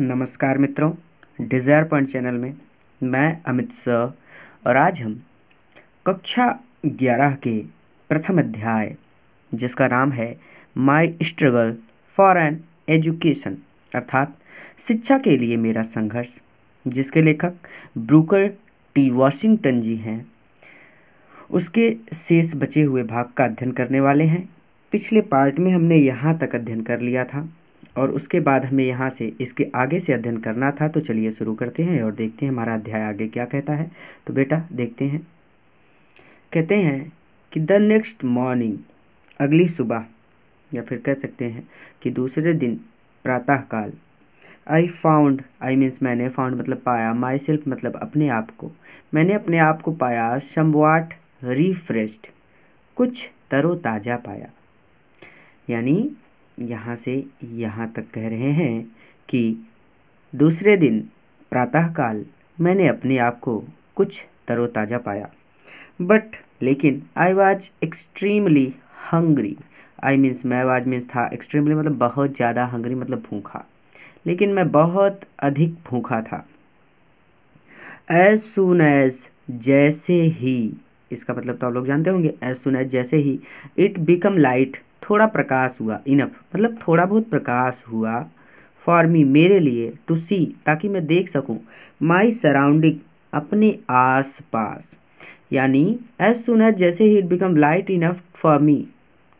नमस्कार मित्रों desire point channel में मैं अमित सर और आज हम कक्षा ग्यारह के प्रथम अध्याय जिसका नाम है my struggle for an education अर्थात शिक्षा के लिए मेरा संघर्ष जिसके लेखक ब्रूकर टी वॉशिंगटन जी हैं उसके शेष बचे हुए भाग का अध्ययन करने वाले हैं पिछले पार्ट में हमने यहाँ तक अध्ययन कर लिया था और उसके बाद हमें यहाँ से इसके आगे से अध्ययन करना था तो चलिए शुरू करते हैं और देखते हैं हमारा अध्याय आगे क्या कहता है तो बेटा देखते हैं कहते हैं कि द नेक्स्ट मॉर्निंग अगली सुबह या फिर कह सकते हैं कि दूसरे दिन प्रातःकाल आई फाउंड आई मीन्स मैंने फाउंड मतलब पाया माई सेल्फ मतलब अपने आप को मैंने अपने आप को पाया समवाट रिफ्रेश कुछ तरोताज़ा पाया यानी यहाँ से यहाँ तक कह रहे हैं कि दूसरे दिन प्रातःकाल मैंने अपने आप को कुछ तरोताज़ा पाया बट लेकिन I was extremely hungry I means मैं वाज मीन्स था एक्सट्रीमली मतलब बहुत ज़्यादा हंग्री मतलब भूखा लेकिन मैं बहुत अधिक भूखा था एज सुन एज जैसे ही इसका मतलब तो आप लोग जानते होंगे एज सुन एज जैसे ही इट बिकम लाइट थोड़ा प्रकाश हुआ इनफ मतलब थोड़ा बहुत प्रकाश हुआ फॉर मी मेरे लिए टू सी ताकि मैं देख सकूं माई सराउंडिंग अपने आस पास यानी एज सुन एज जैसे ही it become light enough for me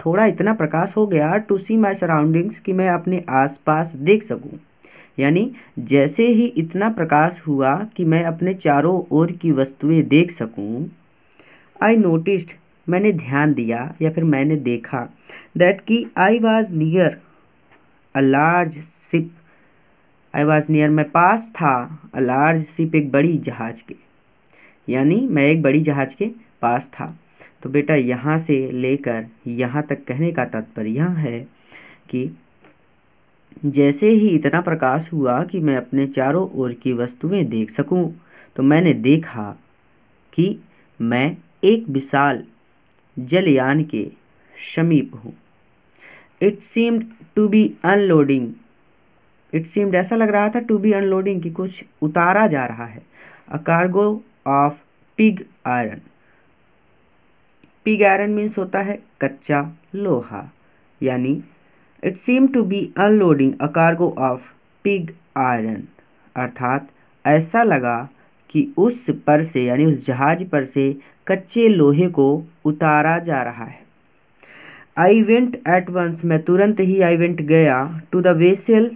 थोड़ा इतना प्रकाश हो गया टू सी माई सराउंडिंग्स कि मैं अपने आसपास देख सकूं यानी जैसे ही इतना प्रकाश हुआ कि मैं अपने चारों ओर की वस्तुएं देख सकूं आई नोटिस्ड मैंने ध्यान दिया या फिर मैंने देखा दैट कि I was near a large ship I was near मैं पास था अ लार्ज सिप एक बड़ी जहाज के यानी मैं एक बड़ी जहाज के पास था तो बेटा यहाँ से लेकर यहाँ तक कहने का तात्पर्य यह है कि जैसे ही इतना प्रकाश हुआ कि मैं अपने चारों ओर की वस्तुएं देख सकूं, तो मैंने देखा कि मैं एक विशाल जलयान के समीप हूँ it seemed to be unloading it seemed ऐसा लग रहा था टू बी अनलोडिंग कि कुछ उतारा जा रहा है a cargo of pig iron pig iron means होता है कच्चा लोहा यानी it seem to be unloading a cargo of pig iron अर्थात ऐसा लगा कि उस पर से यानी उस जहाज पर से कच्चे लोहे को उतारा जा रहा है आई वेंट एट वंस मैं तुरंत ही आई वेंट गया टू द वेसल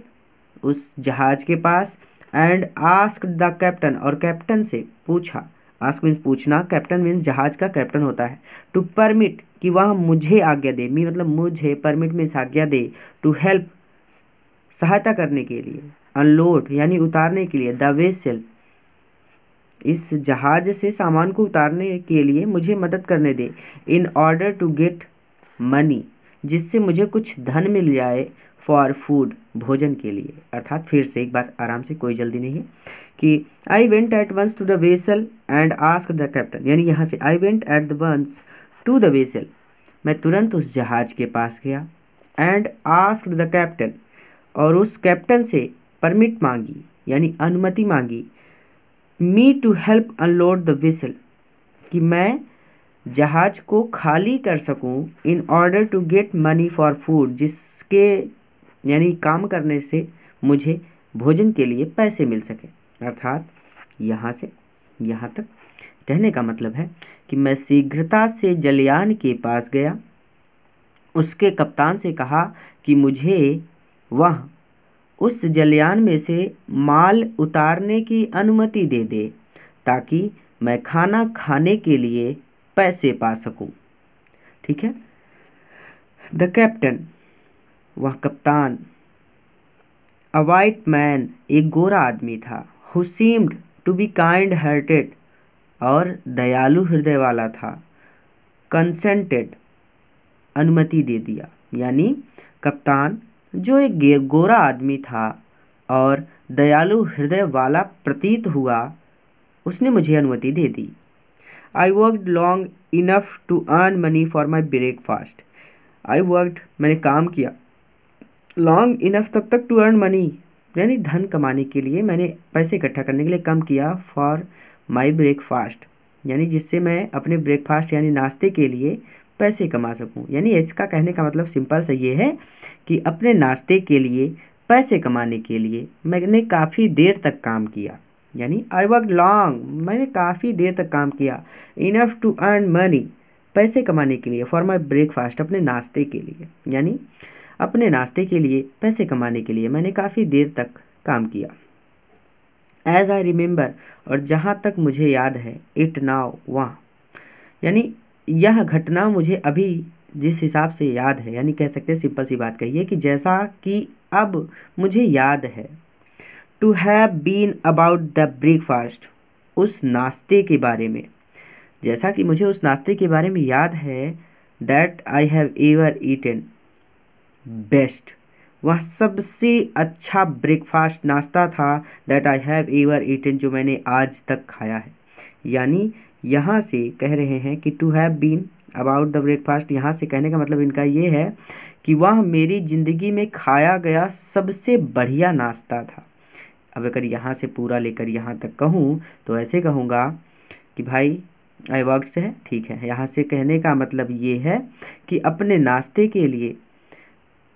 उस जहाज के पास एंड आस्क द कैप्टन और कैप्टन से पूछा आस्क मीन्स पूछना कैप्टन मीन्स जहाज का कैप्टन होता है टू परमिट कि वह मुझे आज्ञा दे मी मतलब मुझे परमिट मीन्स आज्ञा दे टू हेल्प सहायता करने के लिए अनलोड यानी उतारने के लिए द वेसल इस जहाज़ से सामान को उतारने के लिए मुझे मदद करने दें in order to get money जिससे मुझे कुछ धन मिल जाए फॉर फूड भोजन के लिए अर्थात फिर से एक बार आराम से कोई जल्दी नहीं है कि I went at once to the vessel and ask the captain यानी यहाँ से I went at the once to the vessel मैं तुरंत उस जहाज़ के पास गया एंड आस्क द कैप्टन और उस कैप्टन से परमिट मांगी यानी अनुमति मांगी me to help unload the vessel कि मैं जहाज को खाली कर सकूं in order to get money for food जिसके यानी काम करने से मुझे भोजन के लिए पैसे मिल सके अर्थात यहाँ से यहाँ तक कहने का मतलब है कि मैं शीघ्रता से जलयान के पास गया उसके कप्तान से कहा कि मुझे वह उस जलयान में से माल उतारने की अनुमति दे दे ताकि मैं खाना खाने के लिए पैसे पा सकूं ठीक है द कैप्टन वह कप्तान अ वाइट मैन एक गोरा आदमी था who seemed to be kind hearted और दयालु हृदय वाला था कंसेंटेड अनुमति दे दिया यानी कप्तान जो एक गोरा आदमी था और दयालु हृदय वाला प्रतीत हुआ उसने मुझे अनुमति दे दी I worked long enough to earn money for my breakfast I worked मैंने काम किया लॉन्ग इनफ तब तक टू अर्न मनी यानी धन कमाने के लिए मैंने पैसे इकट्ठा करने के लिए कम किया फॉर माई ब्रेकफास्ट यानी जिससे मैं अपने ब्रेकफास्ट यानी नाश्ते के लिए पैसे कमा सकूं यानी इसका कहने का मतलब सिंपल सा ये है कि अपने नाश्ते के लिए पैसे कमाने के लिए मैंने काफ़ी देर तक काम किया यानी आई वर्क लॉन्ग मैंने काफ़ी देर तक काम किया इनफ टू अर्न मनी पैसे कमाने के लिए फॉर माई ब्रेकफास्ट अपने नाश्ते के लिए यानी अपने नाश्ते के लिए पैसे कमाने के लिए मैंने काफ़ी देर तक काम किया एज आई रिमेंबर और जहाँ तक मुझे याद है इट नाव वहाँ यानी यह घटना मुझे अभी जिस हिसाब से याद है यानी कह सकते हैं सिंपल सी बात कहिए कि जैसा कि अब मुझे याद है to have been about the breakfast उस नाश्ते के बारे में जैसा कि मुझे उस नाश्ते के बारे में याद है that I have ever eaten best वह सबसे अच्छा ब्रेकफास्ट नाश्ता था that I have ever eaten जो मैंने आज तक खाया है यानी यहाँ से कह रहे हैं कि to have been about the breakfast यहाँ से कहने का मतलब इनका ये है कि वह मेरी ज़िंदगी में खाया गया सबसे बढ़िया नाश्ता था अब अगर यहाँ से पूरा लेकर यहाँ तक कहूँ तो ऐसे कहूँगा कि भाई आई वर्क से है ठीक है यहाँ से कहने का मतलब ये है कि अपने नाश्ते के लिए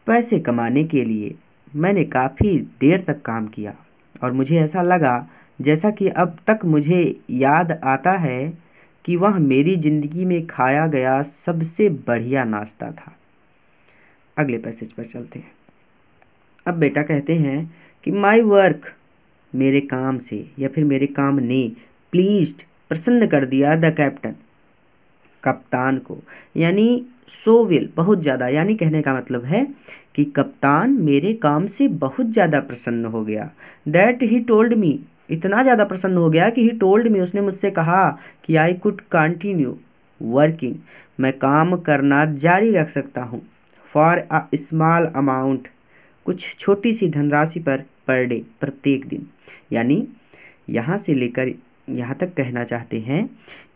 पैसे कमाने के लिए मैंने काफ़ी देर तक काम किया और मुझे ऐसा लगा जैसा कि अब तक मुझे याद आता है कि वह मेरी ज़िंदगी में खाया गया सबसे बढ़िया नाश्ता था अगले पैसेज पर चलते हैं अब बेटा कहते हैं कि माई वर्क मेरे काम से या फिर मेरे काम ने प्लीज प्रसन्न कर दिया द कैप्टन कप्तान को यानी सोविल बहुत ज़्यादा यानी कहने का मतलब है कि कप्तान मेरे काम से बहुत ज़्यादा प्रसन्न हो गया दैट ही टोल्ड मी इतना ज़्यादा प्रसन्न हो गया कि ही टोल्ड में उसने मुझसे कहा कि आई कुड कंटिन्यू वर्किंग मैं काम करना जारी रख सकता हूँ फॉर अ स्मॉल अमाउंट कुछ छोटी सी धनराशि पर पर डे प्रत्येक दिन यानी यहाँ से लेकर यहाँ तक कहना चाहते हैं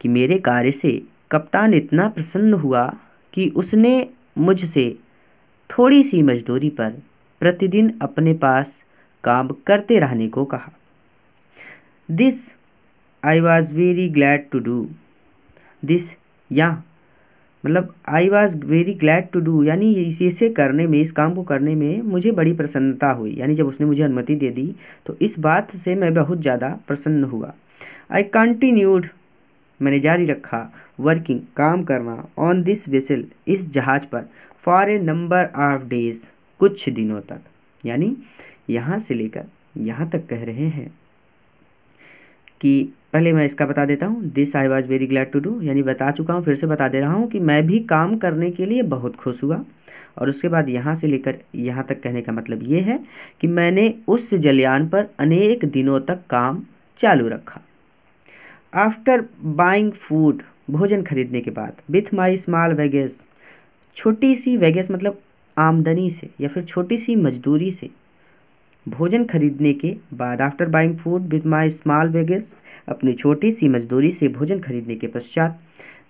कि मेरे कार्य से कप्तान इतना प्रसन्न हुआ कि उसने मुझसे थोड़ी सी मजदूरी पर प्रतिदिन अपने पास काम करते रहने को कहा this I was very glad to do this या मतलब I was very glad to do यानी इसे करने में इस काम को करने में मुझे बड़ी प्रसन्नता हुई यानी जब उसने मुझे अनुमति दे दी तो इस बात से मैं बहुत ज़्यादा प्रसन्न हुआ आई कंटिन्यूड मैंने जारी रखा वर्किंग काम करना ऑन दिस वेसल इस जहाज़ पर for a number of days कुछ दिनों तक यानी यहाँ से लेकर यहाँ तक कह रहे हैं कि पहले मैं इसका बता देता हूँ this I was very glad to do यानी बता चुका हूँ फिर से बता दे रहा हूँ कि मैं भी काम करने के लिए बहुत खुश हुआ और उसके बाद यहाँ से लेकर यहाँ तक कहने का मतलब ये है कि मैंने उस जलयान पर अनेक दिनों तक काम चालू रखा आफ्टर बाइंग फूड भोजन खरीदने के बाद विथ माई स्मॉल वेगेस छोटी सी वेगेस मतलब आमदनी से या फिर छोटी सी मजदूरी से भोजन खरीदने के बाद after buying food with my small wages अपनी छोटी सी मजदूरी से भोजन खरीदने के पश्चात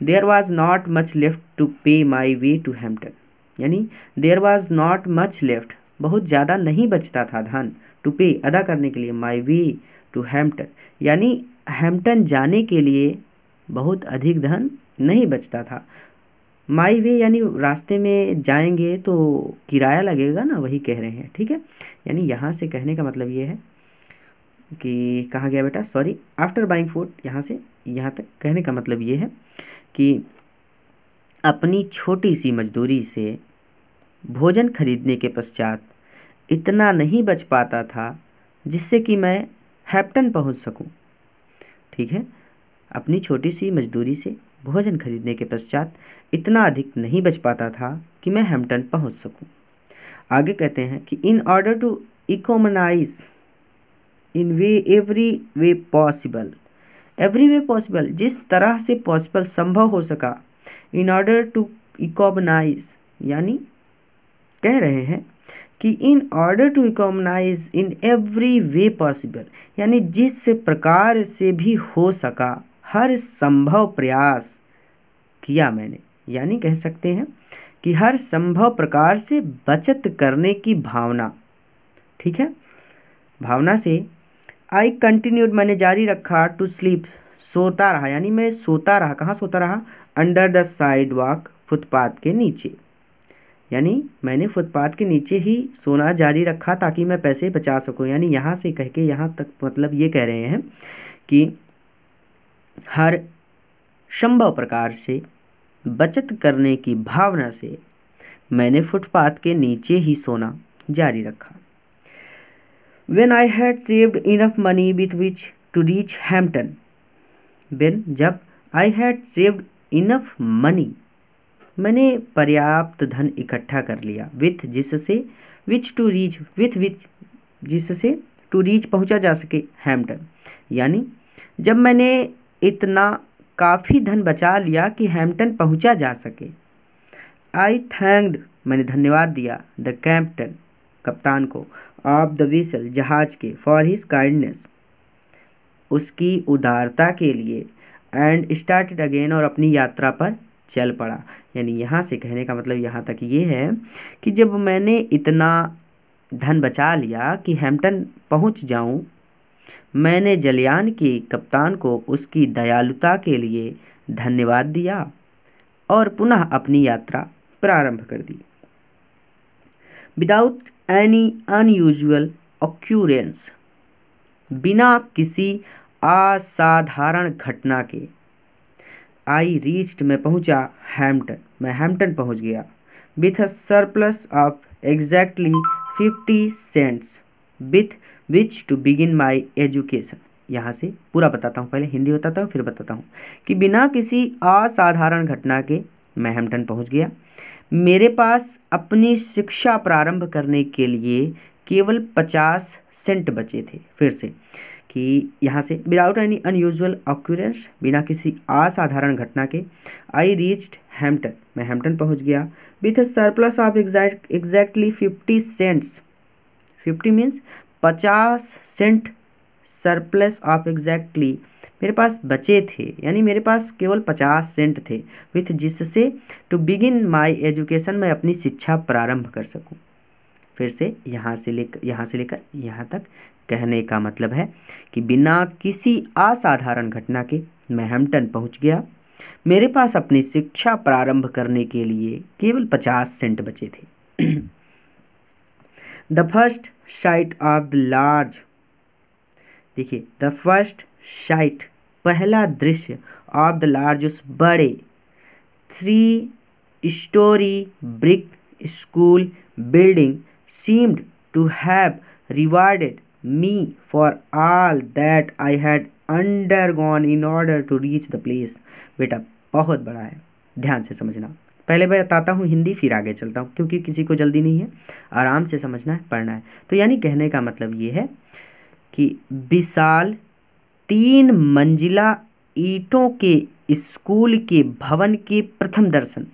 there was not much left to pay my way to Hampton यानी there was not much left बहुत ज़्यादा नहीं बचता था धन टू पे अदा करने के लिए माई वे टू हेम्पटन यानी हेम्पटन जाने के लिए बहुत अधिक धन नहीं बचता था माई वे यानी रास्ते में जाएंगे तो किराया लगेगा ना वही कह रहे हैं ठीक है यानी यहाँ से कहने का मतलब ये है कि कहाँ गया बेटा सॉरी आफ्टर बाइंग फूड यहाँ से यहाँ तक कहने का मतलब ये है कि अपनी छोटी सी मजदूरी से भोजन खरीदने के पश्चात इतना नहीं बच पाता था जिससे कि मैं हैप्टन पहुँच सकूँ ठीक है अपनी छोटी सी मजदूरी से भोजन खरीदने के पश्चात इतना अधिक नहीं बच पाता था कि मैं हेम्पटन पहुंच सकूं। आगे कहते हैं कि in order to economize in way every way possible every way possible जिस तरह से पॉसिबल संभव हो सका इन ऑर्डर टू इकोमनाइज यानी कह रहे हैं कि in order to economize in every way possible यानी जिस प्रकार से भी हो सका हर संभव प्रयास किया मैंने यानी कह सकते हैं कि हर संभव प्रकार से बचत करने की भावना ठीक है भावना से आई कंटिन्यूड मैंने जारी रखा टू स्लीप सोता रहा यानी मैं सोता रहा कहाँ सोता रहा under the sidewalk footpath के नीचे यानी मैंने फुटपाथ के नीचे ही सोना जारी रखा ताकि मैं पैसे बचा सकूं यानी यहाँ से कह के यहाँ तक मतलब ये कह रहे हैं कि हर संभव प्रकार से बचत करने की भावना से मैंने फुटपाथ के नीचे ही सोना जारी रखा when I had saved enough money with which to reach Hampton when जब I had saved enough money मैंने पर्याप्त धन इकट्ठा कर लिया विथ जिससे which to reach with which जिससे टू रीच पहुंचा जा सके हैम्पटन यानी जब मैंने इतना काफ़ी धन बचा लिया कि हैम्पटन पहुंचा जा सके आई थैंक्ड मैंने धन्यवाद दिया द कैप्टन कप्तान को ऑफ द विसल जहाज के फॉर हिज काइंडनेस उसकी उदारता के लिए एंड स्टार्ट अगेन और अपनी यात्रा पर चल पड़ा यानी यहाँ से कहने का मतलब यहाँ तक ये है कि जब मैंने इतना धन बचा लिया कि हैम्पटन पहुँच जाऊँ मैंने जलयान के कप्तान को उसकी दयालुता के लिए धन्यवाद दिया और पुनः अपनी यात्रा प्रारंभ कर दी विदाउट एनी अनयूजल ऑक्यूरेंस बिना किसी असाधारण घटना के आई रीच्ड में पहुंचा हैम्पटन मैं हैम्पटन पहुंच गया with a surplus of exactly fifty cents with which to begin my education यहाँ से पूरा बताता हूँ पहले हिंदी बताता हूँ फिर बताता हूँ कि बिना किसी असाधारण घटना के मैं हेम्पटन पहुँच गया मेरे पास अपनी शिक्षा प्रारंभ करने के लिए केवल पचास सेंट बचे थे फिर से कि यहाँ से विदाउट एनी अनयूजल ऑक्यूरेंस बिना किसी असाधारण घटना के आई रीच्ड हेम्पटन मैं हेम्पटन पहुँच गया with surplus of exactly fifty cents fifty means पचास सेंट सरप्लस ऑफ एग्जैक्टली मेरे पास बचे थे यानी मेरे पास केवल पचास सेंट थे विथ जिससे टू बिगिन माय एजुकेशन मैं अपनी शिक्षा प्रारंभ कर सकूं फिर से यहाँ से लेकर यहाँ से लेकर यहाँ तक कहने का मतलब है कि बिना किसी असाधारण घटना के मैं हेम्पटन पहुँच गया मेरे पास अपनी शिक्षा प्रारंभ करने के लिए केवल पचास सेंट बचे थे the first sight of the large देखिए द फर्स्ट साइट पहला दृश्य ऑफ द लार्ज उस बड़े three story brick school building seemed to have rewarded for all that I had undergone in order to reach the place बेटा बहुत बड़ा है ध्यान से समझना पहले मैं बताता हूँ हिंदी फिर आगे चलता हूँ क्योंकि किसी को जल्दी नहीं है आराम से समझना है पढ़ना है तो यानी कहने का मतलब ये है कि विशाल तीन मंजिला ईटों के स्कूल के भवन के प्रथम दर्शन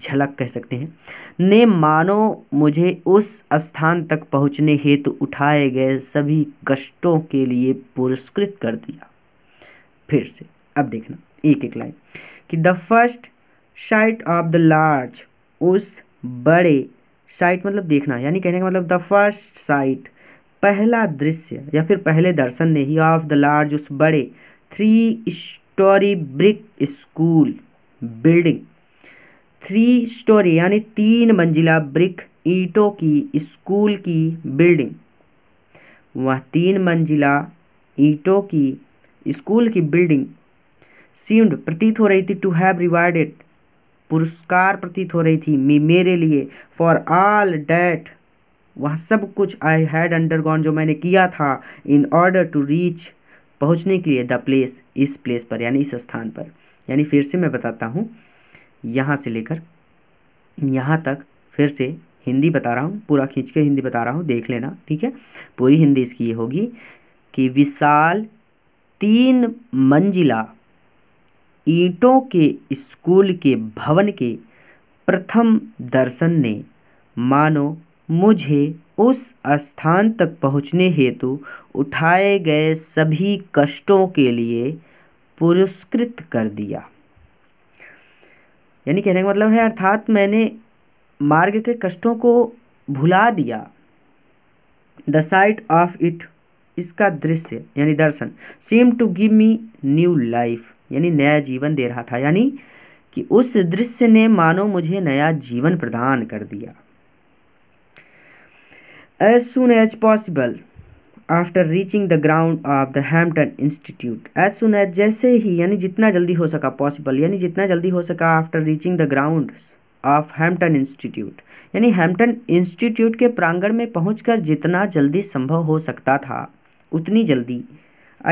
झलक कह सकते हैं ने मानो मुझे उस स्थान तक पहुँचने हेतु उठाए गए सभी कष्टों के लिए पुरस्कृत कर दिया फिर से अब देखना एक एक लाइन कि the first sight of the large उस बड़े साइट मतलब देखना यानी कहने का मतलब द फर्स्ट साइट पहला दृश्य या फिर पहले दर्शन ने ही ऑफ द लार्ज उस बड़े three story brick school building three story यानी तीन मंजिला ब्रिक ईंटों की स्कूल की बिल्डिंग वह तीन मंजिला ईंटों की स्कूल की बिल्डिंग सीम्ड प्रतीत हो रही थी टू हैव रिवार्डेड पुरस्कार प्रतीत हो रही थी मे, मेरे लिए फॉर ऑल डैट वह सब कुछ आई हैड अंडरगॉन जो मैंने किया था इन ऑर्डर टू रीच पहुंचने के लिए द प्लेस इस प्लेस पर यानी इस स्थान पर यानी फिर से मैं बताता हूँ यहाँ से लेकर यहाँ तक फिर से हिंदी बता रहा हूँ पूरा खींच के हिंदी बता रहा हूँ देख लेना ठीक है पूरी हिंदी इसकी ये होगी कि विशाल तीन मंजिला ईंटों के स्कूल के भवन के प्रथम दर्शन ने मानो मुझे उस स्थान तक पहुँचने हेतु उठाए गए सभी कष्टों के लिए पुरस्कृत कर दिया यानी कहने का मतलब है अर्थात मैंने मार्ग के कष्टों को भुला दिया द साइट ऑफ इट इसका दृश्य यानी दर्शन seem to give me new life यानी नया जीवन दे रहा था यानी कि उस दृश्य ने मानो मुझे नया जीवन प्रदान कर दिया as soon as possible after reaching the ground of the Hampton Institute as soon as जैसे ही यानी जितना जल्दी हो सका पॉसिबल यानी जितना जल्दी हो सका after reaching the ground of Hampton Institute यानी हैम्पटन इंस्टीट्यूट के प्रांगण में पहुंचकर जितना जल्दी संभव हो सकता था उतनी जल्दी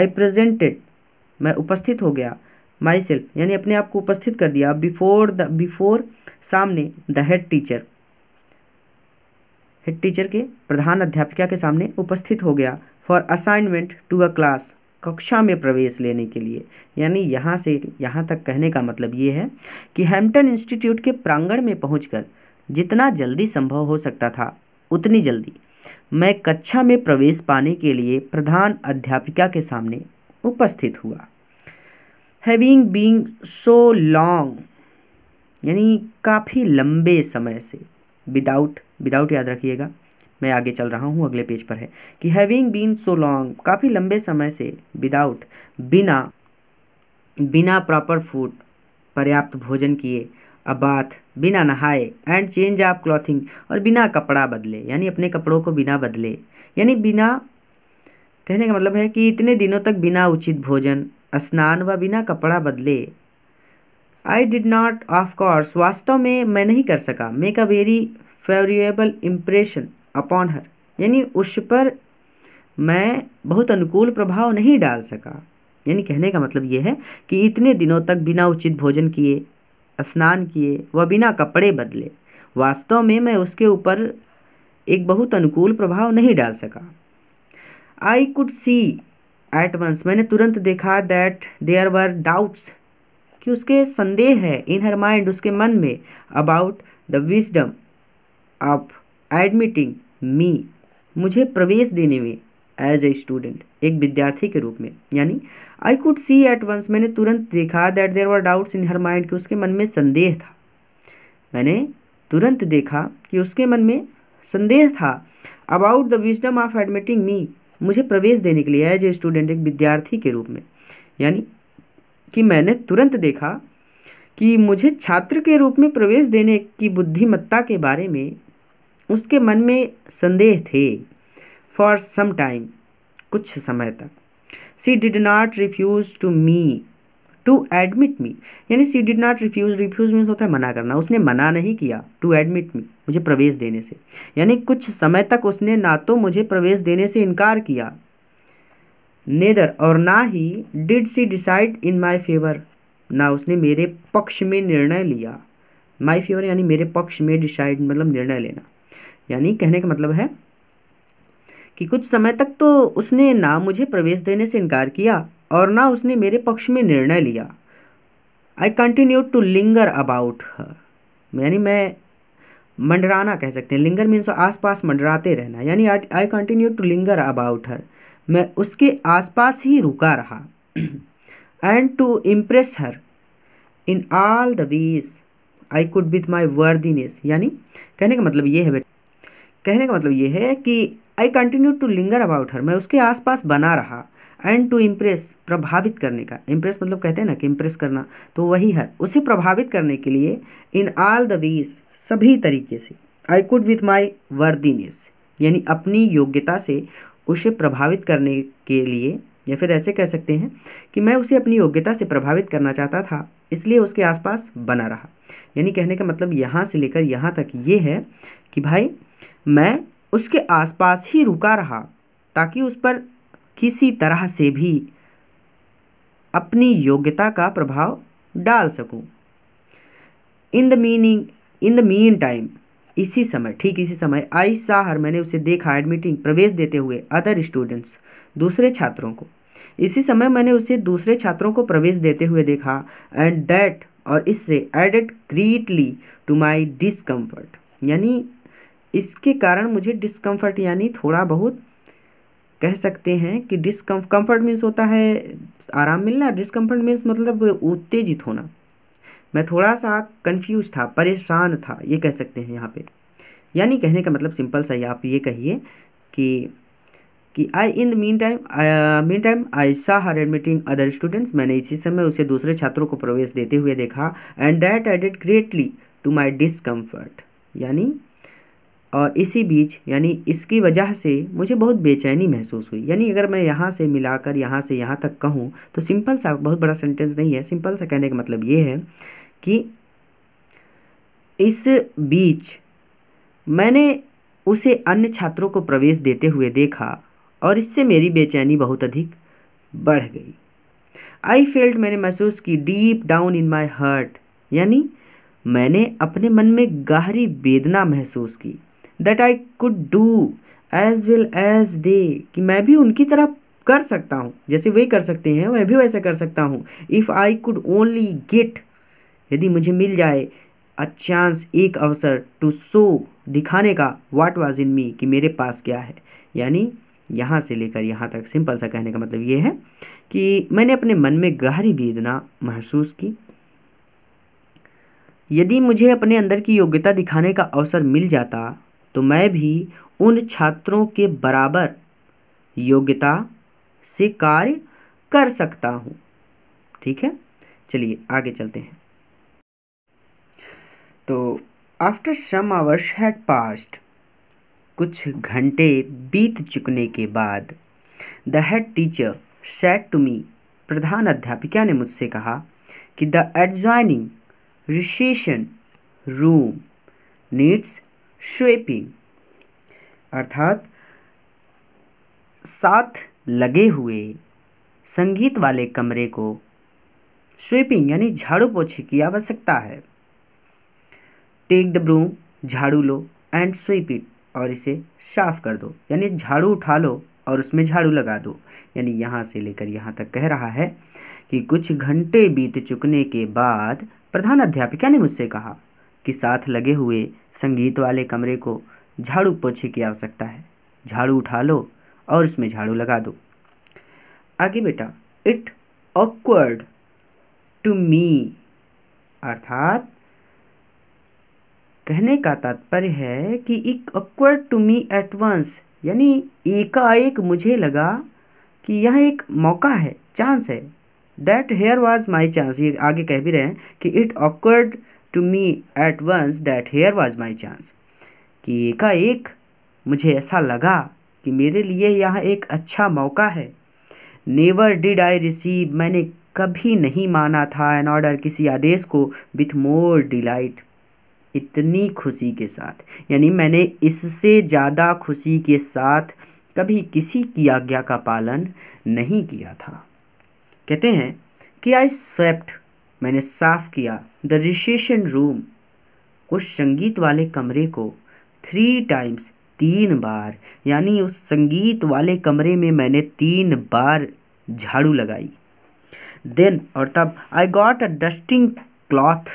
आई प्रजेंटेड मैं उपस्थित हो गया माई सेल्फ यानी अपने आप को उपस्थित कर दिया बिफोर द बिफोर सामने the head teacher head teacher के प्रधान अध्यापिका के सामने उपस्थित हो गया for assignment to a class कक्षा में प्रवेश लेने के लिए यानी यहाँ से यहाँ तक कहने का मतलब ये है कि हेम्पटन इंस्टीट्यूट के प्रांगण में पहुँच जितना जल्दी संभव हो सकता था उतनी जल्दी मैं कक्षा में प्रवेश पाने के लिए प्रधान अध्यापिका के सामने उपस्थित हुआ हैविंग बींग सो लॉन्ग यानी काफ़ी लंबे समय से विदाउट विदाउट याद रखिएगा मैं आगे चल रहा हूँ अगले पेज पर है कि हैविंग बीन सो लॉन्ग काफ़ी लंबे समय से विदाउट बिना बिना प्रॉपर फूड पर्याप्त भोजन किए अबाथ बिना नहाए एंड चेंज ऑफ क्लॉथिंग और बिना कपड़ा बदले यानी अपने कपड़ों को बिना बदले यानी बिना कहने का मतलब है कि इतने दिनों तक बिना उचित भोजन स्नान व बिना कपड़ा बदले आई डिड नॉट ऑफ वास्तव में मैं नहीं कर सका make a very favourable impression upon her यानी उस पर मैं बहुत अनुकूल प्रभाव नहीं डाल सका यानी कहने का मतलब ये है कि इतने दिनों तक बिना उचित भोजन किए स्नान किए व बिना कपड़े बदले वास्तव में मैं उसके ऊपर एक बहुत अनुकूल प्रभाव नहीं डाल सका I could see at once मैंने तुरंत देखा दैट देयर वर डाउट्स कि उसके संदेह है इन हर माइंड उसके मन में about the wisdom of admitting me मुझे प्रवेश देने में एज ए स्टूडेंट एक विद्यार्थी के रूप में यानी I could see at once मैंने तुरंत देखा that there were doubts in her mind कि उसके मन में संदेह था मैंने तुरंत देखा कि उसके मन में संदेह था about the wisdom of admitting me मुझे प्रवेश देने के लिए एज ए स्टूडेंट एक विद्यार्थी के रूप में यानी कि मैंने तुरंत देखा कि मुझे छात्र के रूप में प्रवेश देने की बुद्धिमत्ता के बारे में उसके मन में संदेह थे फॉर सम टाइम कुछ समय तक she did not refuse to me to admit me यानी she did not refuse refuse means होता है मना करना उसने मना नहीं किया टू एडमिट मी मुझे प्रवेश देने से यानी कुछ समय तक उसने ना तो मुझे प्रवेश देने से इनकार किया नेदर और ना ही did she decide in my favour ना उसने मेरे पक्ष में निर्णय लिया माई फेवर यानी मेरे पक्ष में डिसाइड मतलब निर्णय लेना यानी कहने का मतलब है कि कुछ समय तक तो उसने ना मुझे प्रवेश देने से इनकार किया और ना उसने मेरे पक्ष में निर्णय लिया I continue to linger about her यानी मैं मंडराना कह सकते हैं लिंगर मीन्स आसपास मंडराते रहना यानी I continue to linger about her मैं उसके आसपास ही रुका रहा and to impress her in all the ways I could with my worthiness यानी कहने का मतलब ये है बेटा कहने का मतलब ये है कि I continue to linger about her मैं उसके आसपास बना रहा एंड टू इम्प्रेस प्रभावित करने का इम्प्रेस मतलब कहते हैं ना कि इम्प्रेस करना तो वही है उसे प्रभावित करने के लिए इन ऑल द वेज सभी तरीके से I could with my worthiness यानी अपनी योग्यता से उसे प्रभावित करने के लिए या फिर ऐसे कह सकते हैं कि मैं उसे अपनी योग्यता से प्रभावित करना चाहता था इसलिए उसके आसपास बना रहा यानी कहने का मतलब यहाँ से लेकर यहाँ तक ये है कि भाई मैं उसके आसपास ही रुका रहा ताकि उस पर किसी तरह से भी अपनी योग्यता का प्रभाव डाल सकूं in the meaning in the meantime इसी समय ठीक इसी समय आई साहर मैंने उसे देखा एडमिटिंग प्रवेश देते हुए अदर स्टूडेंट्स दूसरे छात्रों को इसी समय मैंने उसे दूसरे छात्रों को प्रवेश देते हुए देखा एंड दैट और इससे added greatly to my discomfort यानी इसके कारण मुझे डिस्कम्फर्ट यानी थोड़ा बहुत कह सकते हैं कि डिसकम कम्फर्ट मीन्स होता है आराम मिलना डिसकम्फर्ट मीन्स मतलब उत्तेजित होना मैं थोड़ा सा कंफ्यूज था परेशान था ये कह सकते हैं यहाँ पे यानी कहने का मतलब सिंपल सा ही आप ये कहिए कि कि I in the meantime meantime I saw her admitting other students मैंने इसी समय उसे दूसरे छात्रों को प्रवेश देते हुए देखा and that did greatly to my discomfort यानी और इसी बीच यानी इसकी वजह से मुझे बहुत बेचैनी महसूस हुई यानी अगर मैं यहाँ से मिलाकर यहाँ से यहाँ तक कहूँ तो सिंपल सा बहुत बड़ा सेंटेंस नहीं है सिंपल सा कहने का मतलब ये है कि इस बीच मैंने उसे अन्य छात्रों को प्रवेश देते हुए देखा और इससे मेरी बेचैनी बहुत अधिक बढ़ गई आई फील्ड मैंने महसूस की deep down in my heart यानी मैंने अपने मन में गहरी वेदना महसूस की that I could do as well as they कि मैं भी उनकी तरह कर सकता हूँ जैसे वे कर सकते हैं मैं भी वैसा कर सकता हूँ if I could only get यदि मुझे मिल जाए अ चांस एक अवसर टू सो दिखाने का वाट वाज इन मी कि मेरे पास क्या है यानी यहाँ से लेकर यहाँ तक सिंपल सा कहने का मतलब ये है कि मैंने अपने मन में गहरी वेदना महसूस की यदि मुझे अपने अंदर की योग्यता दिखाने का अवसर मिल जाता तो मैं भी उन छात्रों के बराबर योग्यता से कार्य कर सकता हूँ ठीक है चलिए आगे चलते हैं तो after some hours had passed कुछ घंटे बीत चुकने के बाद the head teacher said to me प्रधान अध्यापिका ने मुझसे कहा कि the adjoining recitation room needs sweeping अर्थात साथ लगे हुए संगीत वाले कमरे को स्वीपिंग यानी झाड़ू पोछे की आवश्यकता है टेक द ब्रूम झाड़ू लो एंड स्वीप इट और इसे साफ कर दो यानी झाड़ू उठा लो और उसमें झाड़ू लगा दो यानी यहाँ से लेकर यहाँ तक कह रहा है कि कुछ घंटे बीत चुकने के बाद प्रधान अध्यापिका ने मुझसे कहा के साथ लगे हुए संगीत वाले कमरे को झाड़ू पोछे की आवश्यकता है झाड़ू उठा लो और इसमें झाड़ू लगा दो आगे बेटा इट ऑकवर्ड टू मी अर्थात कहने का तात्पर्य है कि it awkward to me at once यानी एकाएक मुझे लगा कि यह एक मौका है चांस है that here was my chance ये आगे कह भी रहे हैं कि it awkward to me at once that here was my chance कि एकाएक मुझे ऐसा लगा कि मेरे लिए यह एक अच्छा मौका है नेवर डिड आई रिसीव मैंने कभी नहीं माना था एन ऑर्डर किसी आदेश को विथ मोर डिलाइट इतनी खुशी के साथ यानी मैंने इससे ज़्यादा खुशी के साथ कभी किसी की आज्ञा का पालन नहीं किया था कहते हैं कि आई स्वेप्ट मैंने साफ किया द रिसेशन रूम उस संगीत वाले कमरे को थ्री टाइम्स तीन बार यानी उस संगीत वाले कमरे में मैंने तीन बार झाड़ू लगाई देन और तब I got a dusting cloth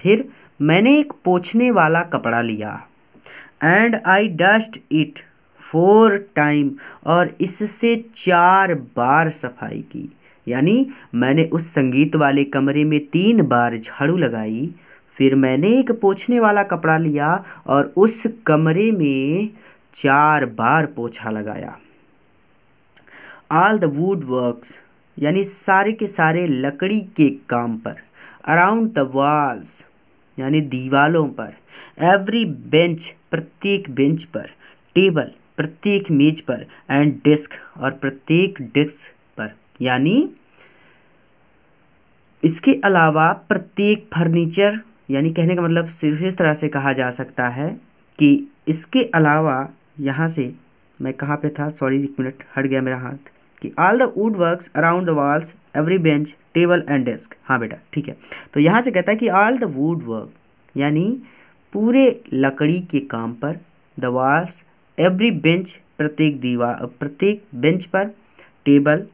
फिर मैंने एक पोछने वाला कपड़ा लिया and I dust it four time और इससे चार बार सफाई की यानी मैंने उस संगीत वाले कमरे में तीन बार झाड़ू लगाई फिर मैंने एक पोछने वाला कपड़ा लिया और उस कमरे में चार बार पोछा लगाया ऑल द वुड वर्क्स यानी सारे के सारे लकड़ी के काम पर अराउंड द वॉल्स यानी दीवालों पर एवरी बेंच प्रत्येक बेंच पर टेबल प्रत्येक मेज पर एंड डेस्क और प्रत्येक डेस्क यानी इसके अलावा प्रत्येक फर्नीचर यानी कहने का मतलब सिर्फ इस तरह से कहा जा सकता है कि इसके अलावा यहाँ से मैं कहाँ पे था सॉरी एक मिनट हट गया मेरा हाथ कि all the wood works around the walls every bench table and desk हाँ बेटा ठीक है तो यहाँ से कहता है कि ऑल द वुड वर्क यानी पूरे लकड़ी के काम पर द वॉल्स एवरी बेंच प्रत्येक दीवार प्रत्येक बेंच पर टेबल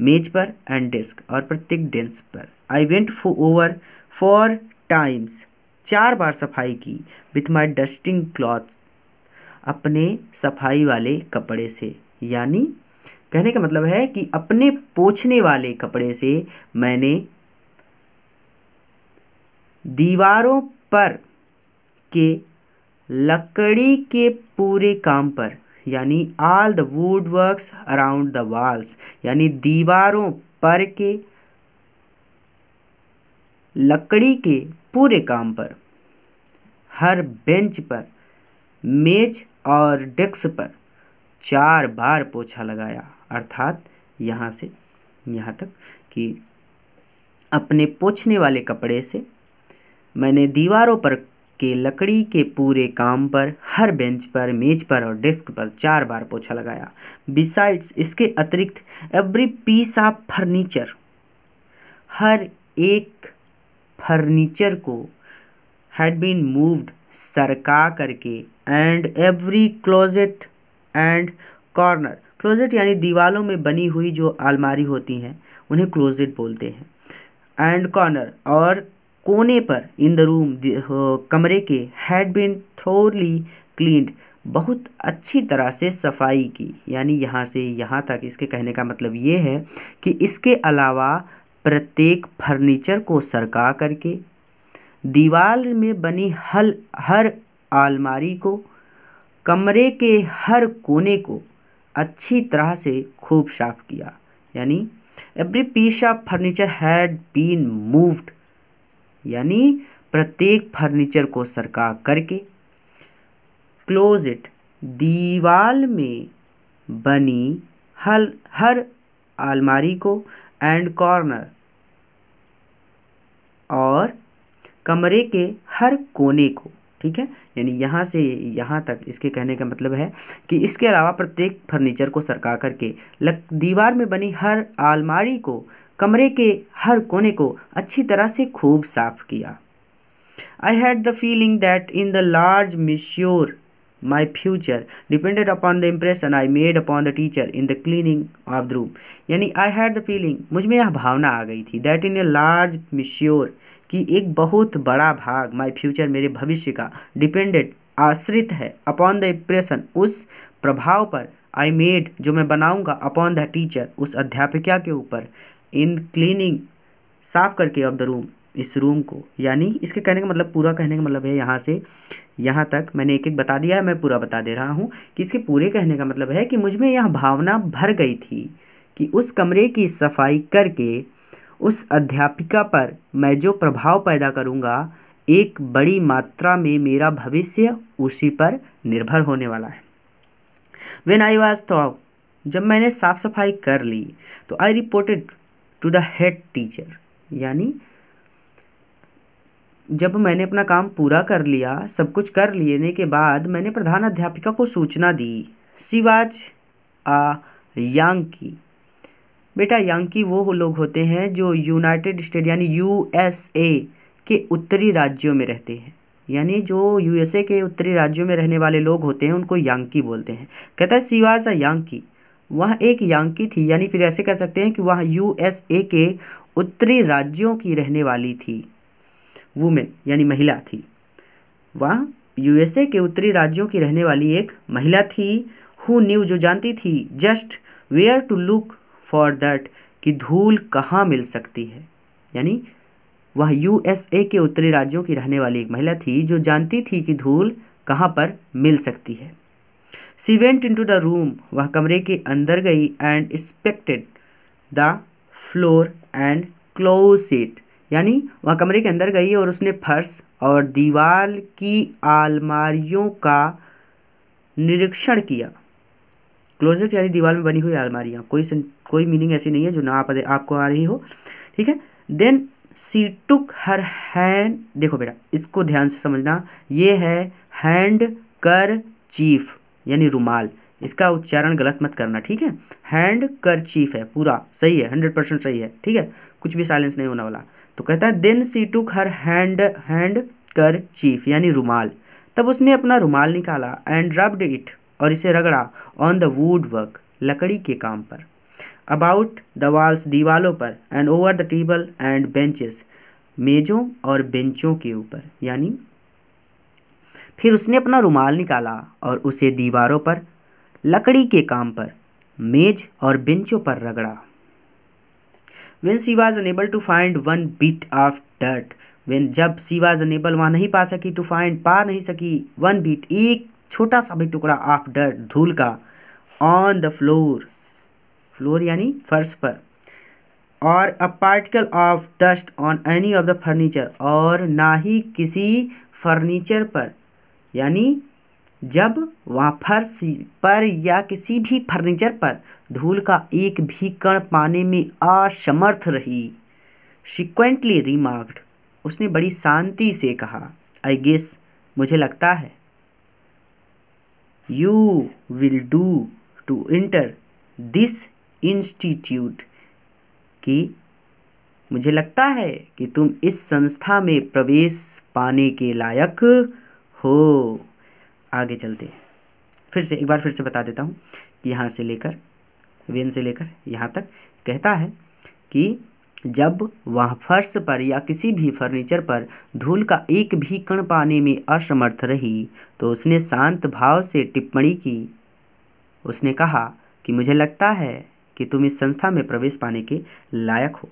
मेज पर एंड डेस्क और प्रत्येक डेस्क पर I went over four times चार बार सफाई की विथ माई डस्टिंग क्लॉथ अपने सफाई वाले कपड़े से यानी कहने का मतलब है कि अपने पोछने वाले कपड़े से मैंने दीवारों पर के लकड़ी के पूरे काम पर यानी all the wood works around the walls यानी दीवारों पर के लकड़ी के पूरे काम पर हर बेंच पर मेज और डेस्क पर चार बार पोछा लगाया अर्थात यहाँ से यहाँ तक कि अपने पोछने वाले कपड़े से मैंने दीवारों पर के लकड़ी के पूरे काम पर हर बेंच पर मेज पर और डेस्क पर चार बार पोछा लगाया बिसाइड्स इसके अतिरिक्त एवरी पीस ऑफ फर्नीचर हर एक फर्नीचर को हैड बीन मूव्ड सरका करके and every closet and corner closet यानी दीवालों में बनी हुई जो अलमारी होती हैं उन्हें क्लोजेट बोलते हैं एंड कॉर्नर और कोने पर इन द रूम कमरे के हैड बीन थ्रोली क्लीन्ड बहुत अच्छी तरह से सफाई की यानी यहाँ से यहाँ तक इसके कहने का मतलब ये है कि इसके अलावा प्रत्येक फर्नीचर को सरका करके दीवार में बनी हल हर आलमारी को कमरे के हर कोने को अच्छी तरह से खूब साफ किया यानी every piece of furniture had been moved यानी प्रत्येक फर्नीचर को सरका करके क्लोज इट दीवाल में बनी हर हर अलमारी को एंड कॉर्नर और कमरे के हर कोने को ठीक है यानी यहाँ से यहाँ तक इसके कहने का मतलब है कि इसके अलावा प्रत्येक फर्नीचर को सरका करके लक दीवार में बनी हर आलमारी को कमरे के हर कोने को अच्छी तरह से खूब साफ किया I had the feeling that in the large measure my future depended upon the impression I made upon the teacher in the cleaning of the room यानी आई हैड द फीलिंग मुझमें यह भावना आ गई थी दैट इन ए लार्ज मिश्योर कि एक बहुत बड़ा भाग माई फ्यूचर मेरे भविष्य का डिपेंडेड आश्रित है अपॉन द इम्प्रेशन उस प्रभाव पर आई मेड जो मैं बनाऊँगा अपॉन द टीचर उस अध्यापिका के ऊपर इन क्लीनिंग साफ करके ऑफ द रूम इस रूम को यानी इसके कहने का मतलब पूरा कहने का मतलब है यहाँ से यहाँ तक मैंने एक एक बता दिया है मैं पूरा बता दे रहा हूँ कि इसके पूरे कहने का मतलब है कि मुझ में यह भावना भर गई थी कि उस कमरे की सफाई करके उस अध्यापिका पर मैं जो प्रभाव पैदा करूँगा एक बड़ी मात्रा में मेरा भविष्य उसी पर निर्भर होने वाला है वेन आई वॉज थॉट जब मैंने साफ सफाई कर ली तो I reported to the head teacher यानी जब मैंने अपना काम पूरा कर लिया सब कुछ कर लेने के बाद मैंने प्रधान अध्यापिका को सूचना दी शिवाज आ यांकी बेटा यांकी वो लोग होते हैं जो यूनाइटेड स्टेट यानी यूएसए के उत्तरी राज्यों में रहते हैं यानी जो यूएसए के उत्तरी राज्यों में रहने वाले लोग होते हैं उनको यांकी बोलते हैं कहता है शिवाज आ यांकी वह एक यांकी थी यानी फिर ऐसे कह सकते हैं कि वह यूएसए के उत्तरी राज्यों की रहने वाली थी वुमेन यानी महिला थी वह यूएसए के उत्तरी राज्यों की रहने वाली एक महिला थी हु न्यू जो जानती थी just where to look for that कि धूल कहाँ मिल सकती है यानी वह यूएसए के उत्तरी राज्यों की रहने वाली एक महिला थी जो जानती थी कि धूल कहाँ पर मिल सकती है she went into the room वह कमरे के अंदर गई and inspected the floor and it यानी वह कमरे के अंदर गई और उसने फर्श और दीवार की आलमारियों का निरीक्षण किया क्लोजेट यानी दीवार में बनी हुई आलमारियाँ कोई कोई मीनिंग ऐसी नहीं है जो ना आप, आपको आ रही हो ठीक है then she took her hand देखो बेटा इसको ध्यान से समझना ये है हैंड कर चीफ यानी रुमाल इसका उच्चारण गलत मत करना ठीक है हैंड कर चीफ है पूरा सही है हंड्रेड परसेंट सही है ठीक है कुछ भी साइलेंस नहीं होने वाला तो कहता है then she took her hand handkerchief यानी रुमाल तब उसने अपना रुमाल निकाला एंड रब्ड इट और इसे रगड़ा ऑन द वुड वर्क लकड़ी के काम पर अबाउट द वॉल्स दीवालों पर and over the table and benches मेज़ों और बेंचों के ऊपर यानी फिर उसने अपना रुमाल निकाला और उसे दीवारों पर लकड़ी के काम पर मेज और बेंचों पर रगड़ा when she was unable to find one bit of dirt when जब सी वॉज अनेबल वहाँ नहीं पा सकी टू फाइंड पा नहीं सकी वन बीट एक छोटा सा भी टुकड़ा ऑफ डर्ट धूल का ऑन द फ्लोर फ्लोर यानी फर्श पर और a particle of dust on any of the furniture और ना ही किसी फर्नीचर पर यानी जब वहाँ फर्श पर या किसी भी फर्नीचर पर धूल का एक भी कण पाने में असमर्थ रही सिक्वेंटली रिमार्क्ड उसने बड़ी शांति से कहा आई गेस मुझे लगता है you will do to enter this institute कि मुझे लगता है कि तुम इस संस्था में प्रवेश पाने के लायक हो आगे चलते हैं फिर से एक बार फिर से बता देता हूँ कि यहाँ से लेकर वेन से लेकर यहाँ तक कहता है कि जब वह फर्श पर या किसी भी फर्नीचर पर धूल का एक भी कण पाने में असमर्थ रही तो उसने शांत भाव से टिप्पणी की उसने कहा कि मुझे लगता है कि तुम इस संस्था में प्रवेश पाने के लायक हो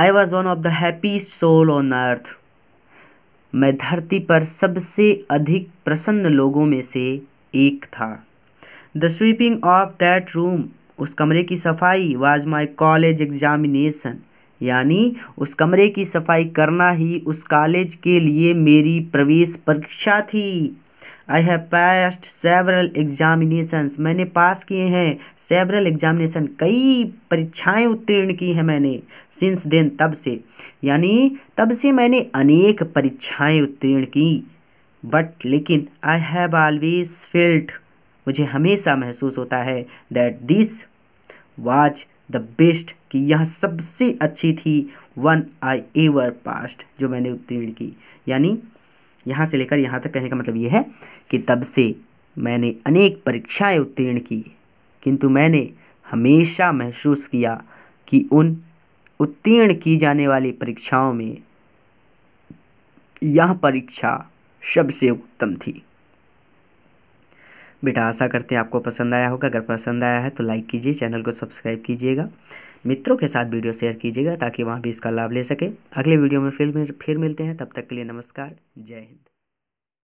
I was one of the happy soul on earth मैं धरती पर सबसे अधिक प्रसन्न लोगों में से एक था the sweeping of that room उस कमरे की सफाई वाज माई कॉलेज एग्जामिनेसन यानी उस कमरे की सफाई करना ही उस कॉलेज के लिए मेरी प्रवेश परीक्षा थी I have passed several examinations मैंने पास किए हैं सेवरल एग्जामिनेशन कई परीक्षाएं उत्तीर्ण की हैं मैंने सिंस देन तब से यानी तब से मैंने अनेक परीक्षाएं उत्तीर्ण की बट लेकिन आई हैव ऑलवेज फील्ड मुझे हमेशा महसूस होता है that this was the best कि यह सबसे अच्छी थी वन आई एवर पास्ट जो मैंने उत्तीर्ण की यानी यहाँ से लेकर यहाँ तक कहने का मतलब ये है कि तब से मैंने अनेक परीक्षाएं उत्तीर्ण की किंतु मैंने हमेशा महसूस किया कि उन उत्तीर्ण की जाने वाली परीक्षाओं में यह परीक्षा सबसे उत्तम थी बेटा आशा करते हैं आपको पसंद आया होगा अगर पसंद आया है तो लाइक कीजिए चैनल को सब्सक्राइब कीजिएगा मित्रों के साथ वीडियो शेयर कीजिएगा ताकि वहाँ भी इसका लाभ ले सके अगले वीडियो में फिर फिर मिलते हैं तब तक के लिए नमस्कार जय हिंद